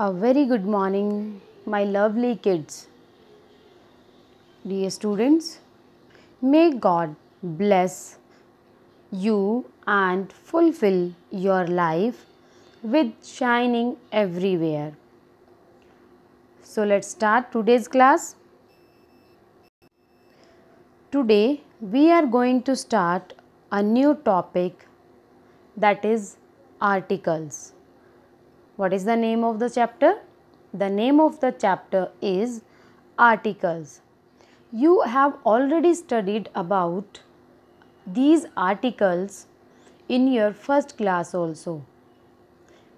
A very good morning, my lovely kids. Dear students, may God bless you and fulfill your life with shining everywhere. So, let's start today's class. Today, we are going to start a new topic that is articles what is the name of the chapter? The name of the chapter is articles. You have already studied about these articles in your first class also.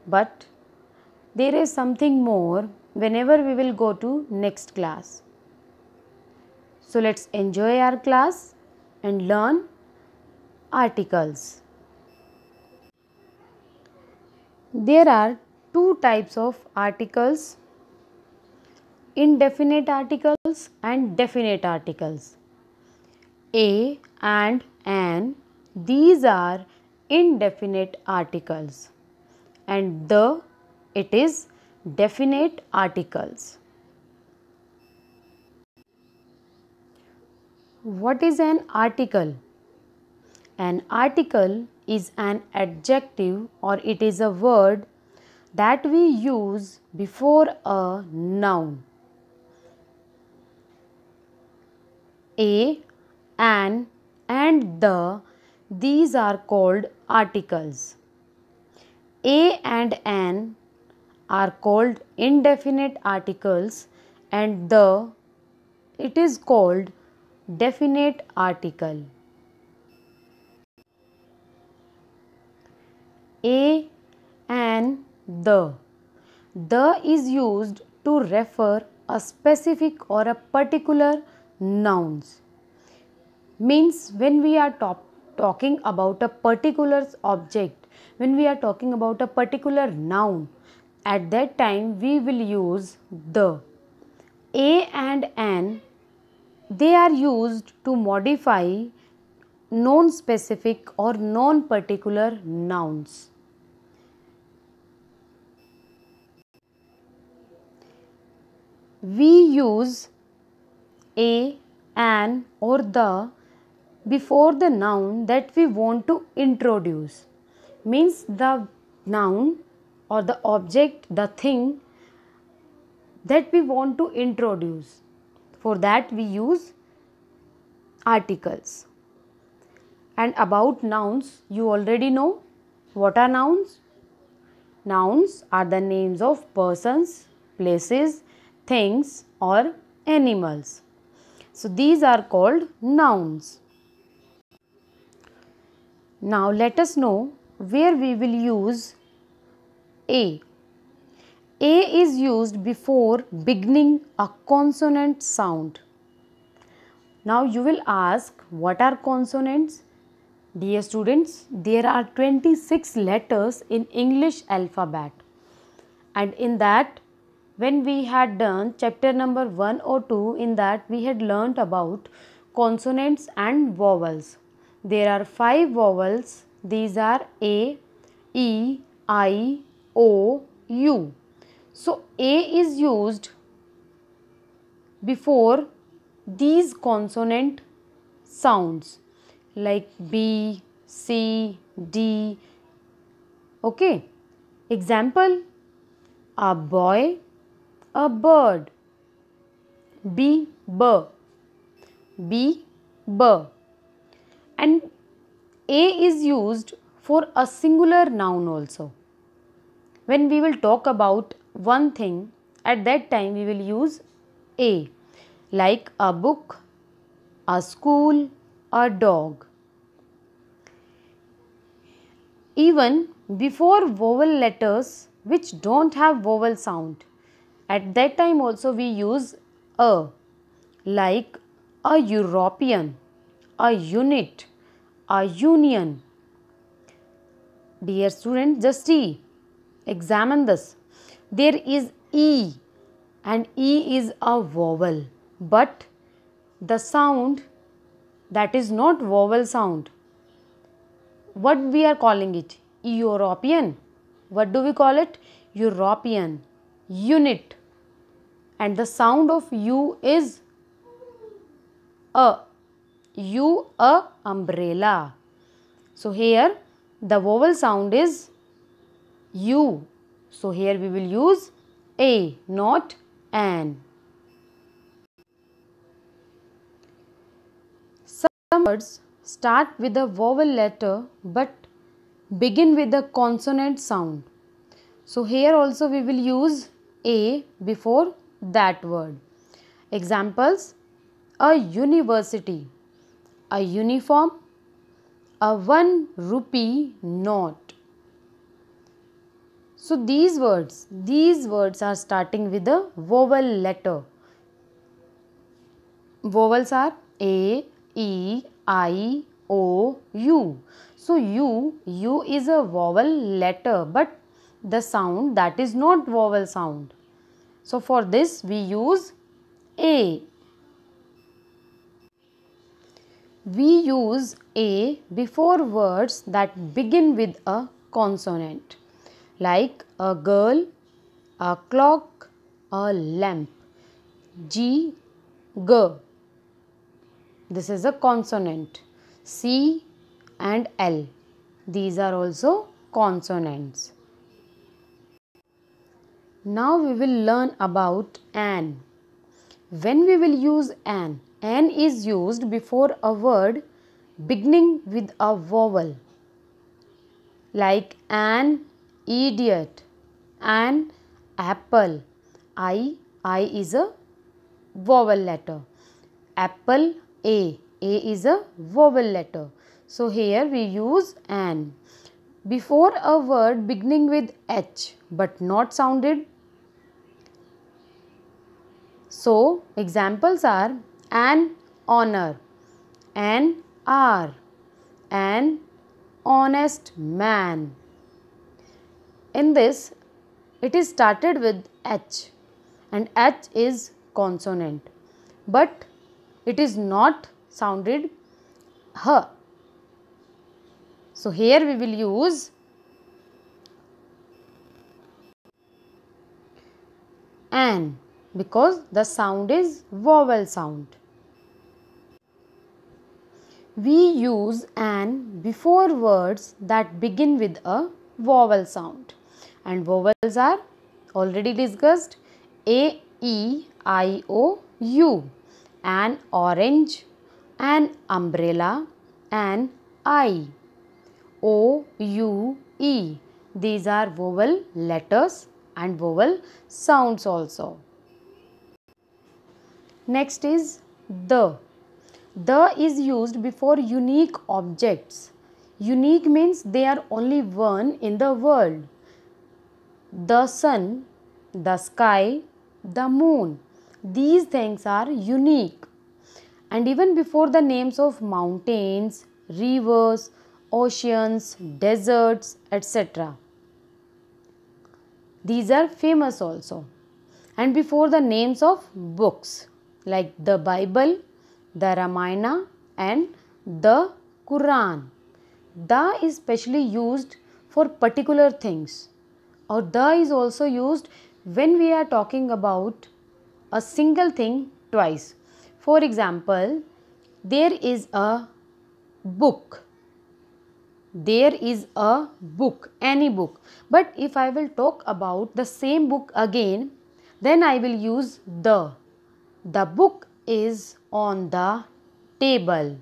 But there is something more whenever we will go to next class. So let's enjoy our class and learn articles. There are two types of articles indefinite articles and definite articles. A and an these are indefinite articles and the it is definite articles. What is an article? An article is an adjective or it is a word that we use before a noun. A, an, and the, these are called articles. A and an are called indefinite articles and the, it is called definite article. A, an, the. The is used to refer a specific or a particular nouns. Means when we are top, talking about a particular object, when we are talking about a particular noun, at that time we will use the. A and an, they are used to modify non-specific or non-particular nouns. we use a, an, or the before the noun that we want to introduce. Means the noun or the object, the thing that we want to introduce. For that, we use articles. And about nouns, you already know what are nouns? Nouns are the names of persons, places, things or animals. So these are called nouns. Now let us know where we will use A. A is used before beginning a consonant sound. Now you will ask what are consonants? Dear students, there are 26 letters in English alphabet and in that when we had done chapter number 1 or 2 in that we had learnt about consonants and vowels. There are 5 vowels. These are A, E, I, O, U. So A is used before these consonant sounds like B, C, D. Okay. Example, a boy a bird b b b b and a is used for a singular noun also when we will talk about one thing at that time we will use a like a book a school a dog even before vowel letters which don't have vowel sound at that time also we use a like a European, a unit, a union. Dear student, just see, examine this. There is E and E is a vowel but the sound that is not vowel sound. What we are calling it? European. What do we call it? European unit and the sound of U is a. U a umbrella. So here the vowel sound is U. So here we will use a not an. Some words start with a vowel letter but begin with a consonant sound. So here also we will use a before that word. Examples A university, a uniform, a one rupee note. So these words, these words are starting with a vowel letter. Vowels are A, E, I, O, U. So U, U is a vowel letter but the sound that is not vowel sound. So, for this we use A. We use A before words that begin with a consonant like a girl, a clock, a lamp. G, G. This is a consonant. C and L. These are also consonants. Now we will learn about an. When we will use an, an is used before a word beginning with a vowel like an idiot, an apple. I, I is a vowel letter. Apple, A, A is a vowel letter. So here we use an before a word beginning with H but not sounded so, examples are an honor, an are, an honest man. In this, it is started with H and H is consonant, but it is not sounded H. So, here we will use an because the sound is vowel sound. We use an before words that begin with a vowel sound and vowels are already discussed A, E, I, O, U, an orange, an umbrella, an I, O, U, E. These are vowel letters and vowel sounds also. Next is the. The is used before unique objects. Unique means they are only one in the world. The sun, the sky, the moon. These things are unique. And even before the names of mountains, rivers, oceans, deserts, etc. These are famous also. And before the names of books like the Bible, the Ramayana and the Quran. The is specially used for particular things or the is also used when we are talking about a single thing twice. For example, there is a book. There is a book, any book. But if I will talk about the same book again, then I will use the. The book is on the table.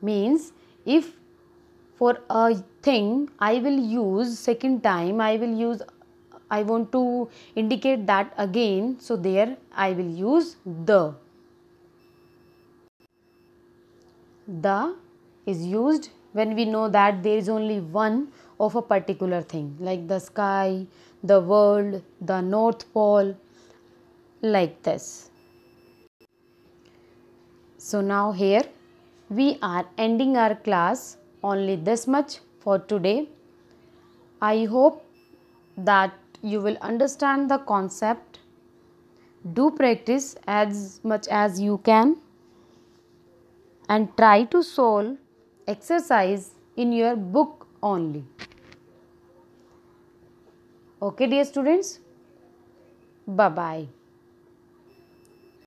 Means if for a thing I will use second time I will use I want to indicate that again. So there I will use the. The is used when we know that there is only one of a particular thing like the sky, the world, the North Pole like this. So now here we are ending our class only this much for today. I hope that you will understand the concept. Do practice as much as you can and try to solve exercise in your book only. Okay dear students, bye-bye.